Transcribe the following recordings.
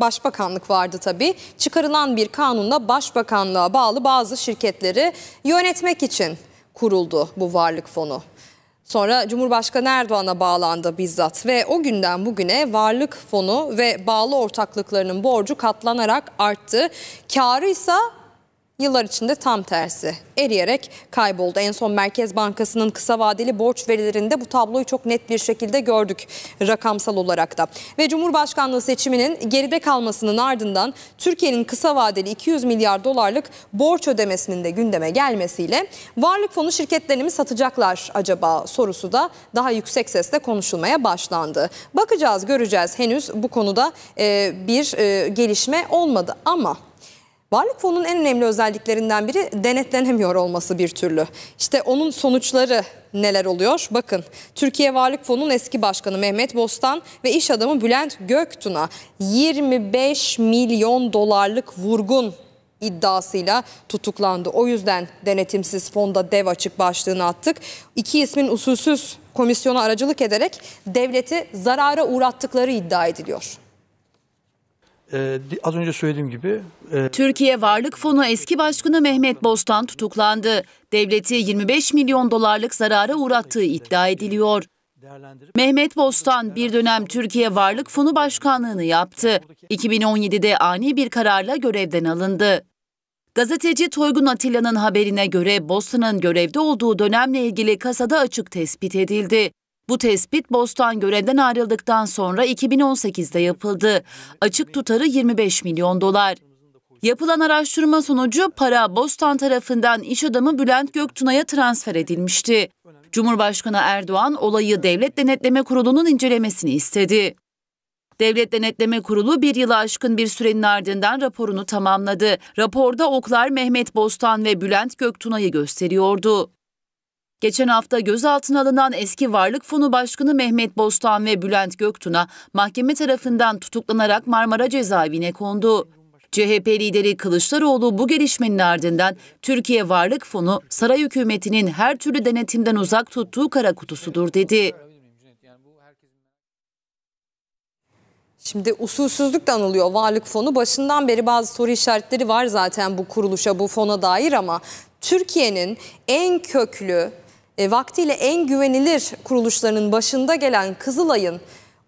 başbakanlık vardı tabii. Çıkarılan bir kanunla başbakanlığa bağlı bazı şirketleri yönetmek için kuruldu bu varlık fonu. Sonra Cumhurbaşkanı Erdoğan'a bağlandı bizzat ve o günden bugüne varlık fonu ve bağlı ortaklıklarının borcu katlanarak arttı. Karı ise Yıllar içinde tam tersi eriyerek kayboldu. En son Merkez Bankası'nın kısa vadeli borç verilerinde bu tabloyu çok net bir şekilde gördük rakamsal olarak da. Ve Cumhurbaşkanlığı seçiminin geride kalmasının ardından Türkiye'nin kısa vadeli 200 milyar dolarlık borç ödemesinin de gündeme gelmesiyle varlık fonu şirketlerini mi satacaklar acaba sorusu da daha yüksek sesle konuşulmaya başlandı. Bakacağız göreceğiz henüz bu konuda bir gelişme olmadı ama Varlık fonunun en önemli özelliklerinden biri denetlenemiyor olması bir türlü. İşte onun sonuçları neler oluyor? Bakın Türkiye Varlık Fonu'nun eski başkanı Mehmet Bostan ve iş adamı Bülent Göktun'a 25 milyon dolarlık vurgun iddiasıyla tutuklandı. O yüzden denetimsiz fonda dev açık başlığını attık. İki ismin usulsüz komisyona aracılık ederek devleti zarara uğrattıkları iddia ediliyor. Ee, az önce söylediğim gibi... E... Türkiye Varlık Fonu eski başkanı Mehmet Bostan tutuklandı. Devleti 25 milyon dolarlık zarara uğrattığı iddia ediliyor. Mehmet Bostan bir dönem Türkiye Varlık Fonu Başkanlığını yaptı. 2017'de ani bir kararla görevden alındı. Gazeteci Toygun Atilla'nın haberine göre Bostan'ın görevde olduğu dönemle ilgili kasada açık tespit edildi. Bu tespit Bostan görevden ayrıldıktan sonra 2018'de yapıldı. Açık tutarı 25 milyon dolar. Yapılan araştırma sonucu para Bostan tarafından iş adamı Bülent Göktuna'ya transfer edilmişti. Cumhurbaşkanı Erdoğan olayı Devlet Denetleme Kurulu'nun incelemesini istedi. Devlet Denetleme Kurulu bir yıl aşkın bir sürenin ardından raporunu tamamladı. Raporda oklar Mehmet Bostan ve Bülent Göktuna'yı gösteriyordu. Geçen hafta gözaltına alınan eski Varlık Fonu Başkanı Mehmet Bostan ve Bülent Göktun'a mahkeme tarafından tutuklanarak Marmara cezaevine kondu. CHP lideri Kılıçdaroğlu bu gelişmenin ardından Türkiye Varlık Fonu saray hükümetinin her türlü denetimden uzak tuttuğu kara kutusudur dedi. Şimdi usulsüzlük de anılıyor varlık fonu. Başından beri bazı soru işaretleri var zaten bu kuruluşa, bu fona dair ama Türkiye'nin en köklü e, vaktiyle en güvenilir kuruluşlarının başında gelen Kızılay'ın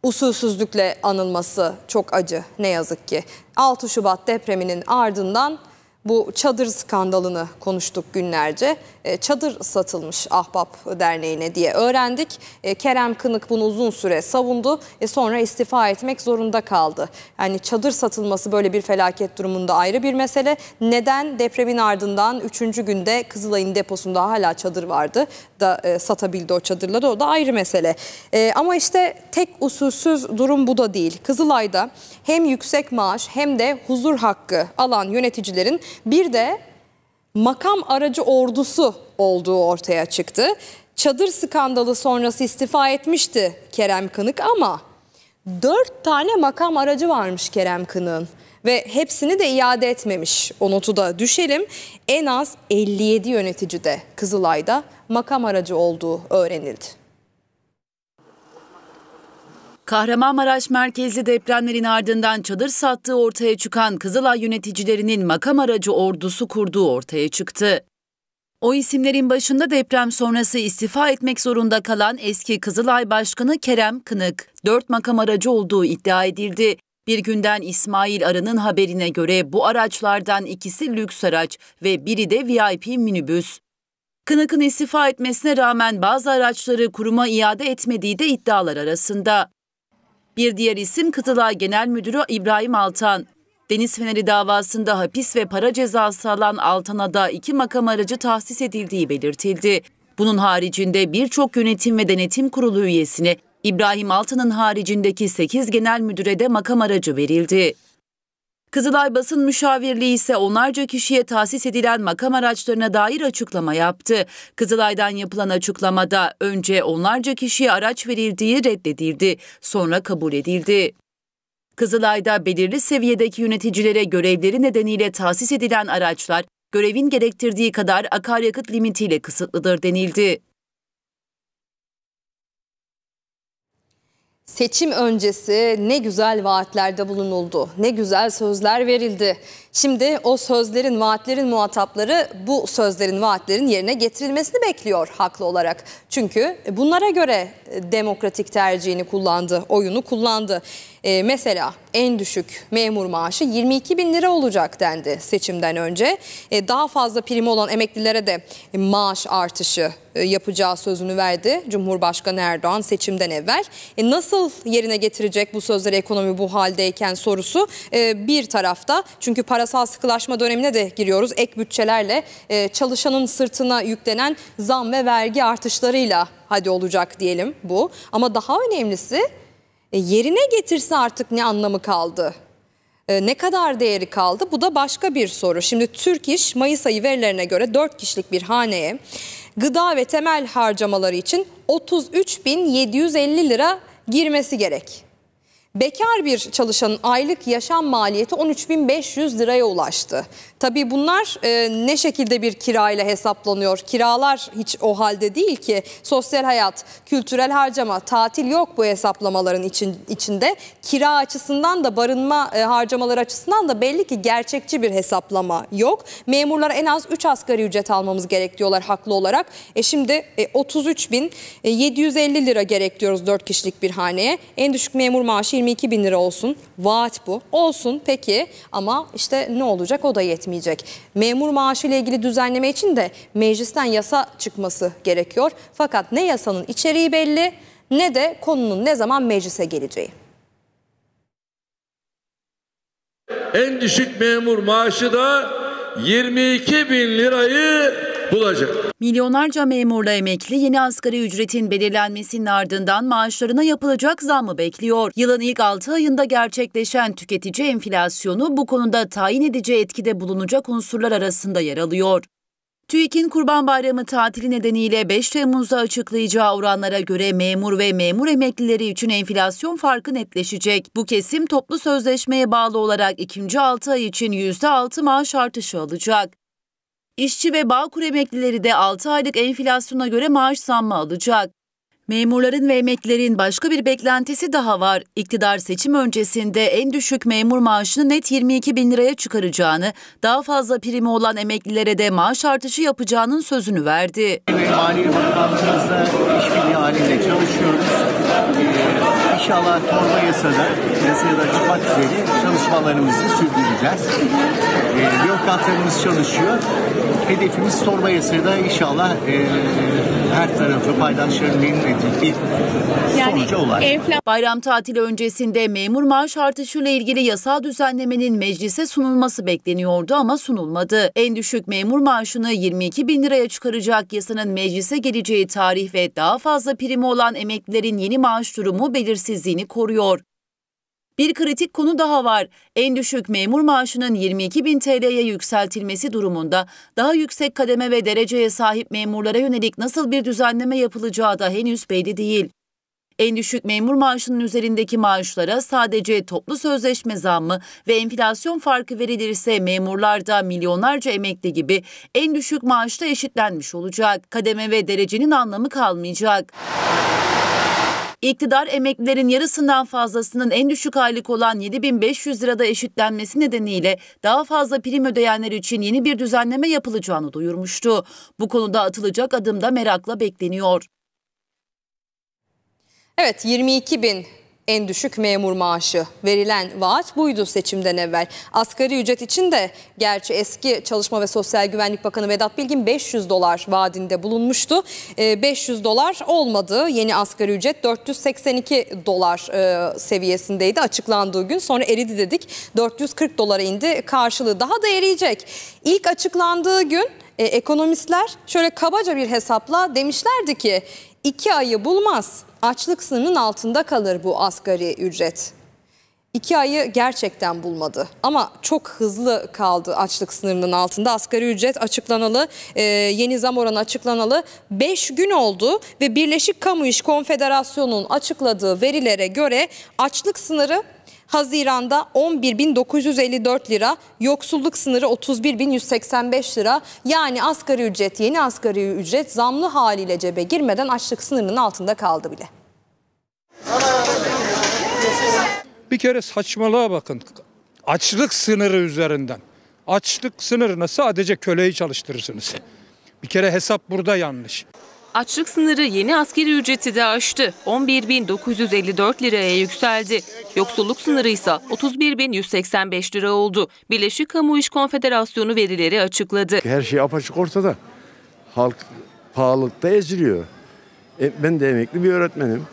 usulsüzlükle anılması çok acı ne yazık ki. 6 Şubat depreminin ardından bu çadır skandalını konuştuk günlerce. E, çadır satılmış Ahbap Derneği'ne diye öğrendik. E, Kerem Kınık bunu uzun süre savundu. Sonra istifa etmek zorunda kaldı. Yani çadır satılması böyle bir felaket durumunda ayrı bir mesele. Neden depremin ardından 3. günde Kızılay'ın deposunda hala çadır vardı da e, satabildi o çadırları o da ayrı mesele. Ama işte tek usulsüz durum bu da değil. Kızılay'da hem yüksek maaş hem de huzur hakkı alan yöneticilerin bir de makam aracı ordusu olduğu ortaya çıktı. Çadır skandalı sonrası istifa etmişti Kerem Kınık ama dört tane makam aracı varmış Kerem Kınık'ın ve hepsini de iade etmemiş. O notu da düşelim. En az 57 yönetici de Kızılay'da makam aracı olduğu öğrenildi. Kahramanmaraş merkezli depremlerin ardından çadır sattığı ortaya çıkan Kızılay yöneticilerinin makam aracı ordusu kurduğu ortaya çıktı. O isimlerin başında deprem sonrası istifa etmek zorunda kalan eski Kızılay Başkanı Kerem Kınık, dört makam aracı olduğu iddia edildi. Bir günden İsmail Arı'nın haberine göre bu araçlardan ikisi lüks araç ve biri de VIP minibüs. Kınık'ın istifa etmesine rağmen bazı araçları kuruma iade etmediği de iddialar arasında. Bir diğer isim Kızılay Genel Müdürü İbrahim Altan. Deniz Feneri davasında hapis ve para cezası alan Altan'a da iki makam aracı tahsis edildiği belirtildi. Bunun haricinde birçok yönetim ve denetim kurulu üyesine İbrahim Altan'ın haricindeki 8 genel müdüre de makam aracı verildi. Kızılay Basın Müşavirliği ise onlarca kişiye tahsis edilen makam araçlarına dair açıklama yaptı. Kızılay'dan yapılan açıklamada önce onlarca kişiye araç verildiği reddedildi, sonra kabul edildi. Kızılay'da belirli seviyedeki yöneticilere görevleri nedeniyle tahsis edilen araçlar görevin gerektirdiği kadar akaryakıt limitiyle kısıtlıdır denildi. Seçim öncesi ne güzel vaatlerde bulunuldu, ne güzel sözler verildi. Şimdi o sözlerin, vaatlerin muhatapları bu sözlerin, vaatlerin yerine getirilmesini bekliyor haklı olarak. Çünkü bunlara göre demokratik tercihini kullandı, oyunu kullandı. E, mesela en düşük memur maaşı 22 bin lira olacak dendi seçimden önce. E, daha fazla primi olan emeklilere de maaş artışı e, yapacağı sözünü verdi Cumhurbaşkanı Erdoğan seçimden evvel. E, nasıl yerine getirecek bu sözleri ekonomi bu haldeyken sorusu e, bir tarafta. Çünkü parasal sıkılaşma dönemine de giriyoruz. Ek bütçelerle e, çalışanın sırtına yüklenen zam ve vergi artışlarıyla hadi olacak diyelim bu. Ama daha önemlisi e, yerine getirse artık ne anlamı kaldı? E, ne kadar değeri kaldı? Bu da başka bir soru. Şimdi Türk İş Mayıs ayı verilerine göre 4 kişilik bir haneye gıda ve temel harcamaları için 33.750 lira girmesi gerek. Bekar bir çalışanın aylık yaşam maliyeti 13.500 liraya ulaştı. Tabii bunlar e, ne şekilde bir kirayla hesaplanıyor? Kiralar hiç o halde değil ki. Sosyal hayat, kültürel harcama, tatil yok bu hesaplamaların için, içinde. Kira açısından da barınma e, harcamaları açısından da belli ki gerçekçi bir hesaplama yok. Memurlara en az 3 asgari ücret almamız gerek diyorlar haklı olarak. E şimdi e, 33.750 e, lira gerek diyoruz 4 kişilik bir haneye. En düşük memur maaşı 22 bin lira olsun. Vaat bu. Olsun peki ama işte ne olacak o da yetmeyecek. Memur maaşı ile ilgili düzenleme için de meclisten yasa çıkması gerekiyor. Fakat ne yasanın içeriği belli ne de konunun ne zaman meclise geleceği. En düşük memur maaşı da 22 bin lirayı bulacak. Milyonlarca memurla emekli yeni asgari ücretin belirlenmesinin ardından maaşlarına yapılacak zammı bekliyor. Yılın ilk 6 ayında gerçekleşen tüketici enflasyonu bu konuda tayin edici etkide bulunacak unsurlar arasında yer alıyor. TÜİK'in Kurban Bayramı tatili nedeniyle 5 Temmuz'da açıklayacağı oranlara göre memur ve memur emeklileri için enflasyon farkı netleşecek. Bu kesim toplu sözleşmeye bağlı olarak ikinci 6 ay için %6 maaş artışı alacak. İşçi ve Bağkur emeklileri de 6 aylık enflasyona göre maaş zammı alacak. Memurların ve emeklilerin başka bir beklentisi daha var. İktidar seçim öncesinde en düşük memur maaşını net 22 bin liraya çıkaracağını, daha fazla primi olan emeklilere de maaş artışı yapacağının sözünü verdi. Mali iş birliği halinde çalışıyoruz. İnşallah torba yasada, yasada çıkmak üzere çalışmalarımızı sürdüreceğiz. E, bürokratlarımız çalışıyor. Hedefimiz torba yasada inşallah e, her tarafı paydaşların bir yani sonuca ulaştı. Enfla... Bayram tatili öncesinde memur maaş ile ilgili yasal düzenlemenin meclise sunulması bekleniyordu ama sunulmadı. En düşük memur maaşını 22 bin liraya çıkaracak yasanın meclise geleceği tarih ve daha fazla primi olan emeklilerin yeni maaş durumu belirsizliğini koruyor. Bir kritik konu daha var. En düşük memur maaşının 22 bin TL'ye yükseltilmesi durumunda daha yüksek kademe ve dereceye sahip memurlara yönelik nasıl bir düzenleme yapılacağı da henüz belli değil. En düşük memur maaşının üzerindeki maaşlara sadece toplu sözleşme zammı ve enflasyon farkı verilirse memurlar da milyonlarca emekli gibi en düşük maaşta eşitlenmiş olacak. Kademe ve derecenin anlamı kalmayacak. İktidar emeklilerin yarısından fazlasının en düşük aylık olan 7500 lirada eşitlenmesi nedeniyle daha fazla prim ödeyenler için yeni bir düzenleme yapılacağını duyurmuştu. Bu konuda atılacak adım da merakla bekleniyor. Evet 22 bin en düşük memur maaşı verilen vaat buydu seçimden evvel. Asgari ücret için de gerçi eski Çalışma ve Sosyal Güvenlik Bakanı Vedat Bilgin 500 dolar vaadinde bulunmuştu. 500 ee, dolar olmadı. Yeni asgari ücret 482 dolar e, seviyesindeydi açıklandığı gün. Sonra eridi dedik. 440 dolara indi. Karşılığı daha da eriyecek. İlk açıklandığı gün e, ekonomistler şöyle kabaca bir hesapla demişlerdi ki 2 ayı bulmaz açlık sınırının altında kalır bu asgari ücret. İki ayı gerçekten bulmadı ama çok hızlı kaldı açlık sınırının altında. Asgari ücret açıklanalı, e, yeni zam oranı açıklanalı 5 gün oldu ve Birleşik Kamu İş Konfederasyonu'nun açıkladığı verilere göre açlık sınırı Haziran'da 11.954 lira, yoksulluk sınırı 31.185 lira. Yani asgari ücret, yeni asgari ücret zamlı haliyle cebe girmeden açlık sınırının altında kaldı bile. Bir kere saçmalığa bakın. Açlık sınırı üzerinden. Açlık sınırına sadece köleyi çalıştırırsınız. Bir kere hesap burada yanlış. Açlık sınırı yeni askeri ücreti de aştı. 11.954 liraya yükseldi. Yoksulluk sınırı ise 31.185 lira oldu. Birleşik Kamu İş Konfederasyonu verileri açıkladı. Her şey apaçık ortada. Halk pahalılıkta eziliyor. E, ben de emekli bir öğretmenim.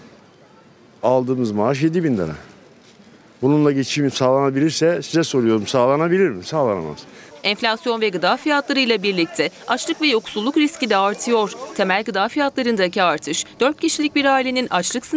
Aldığımız maaş 7 bin lira bununla geçimim sağlanabilirse size soruyorum sağlanabilir mi? Sağlanamaz. Enflasyon ve gıda fiyatları ile birlikte açlık ve yoksulluk riski de artıyor. Temel gıda fiyatlarındaki artış 4 kişilik bir ailenin açlık sınırı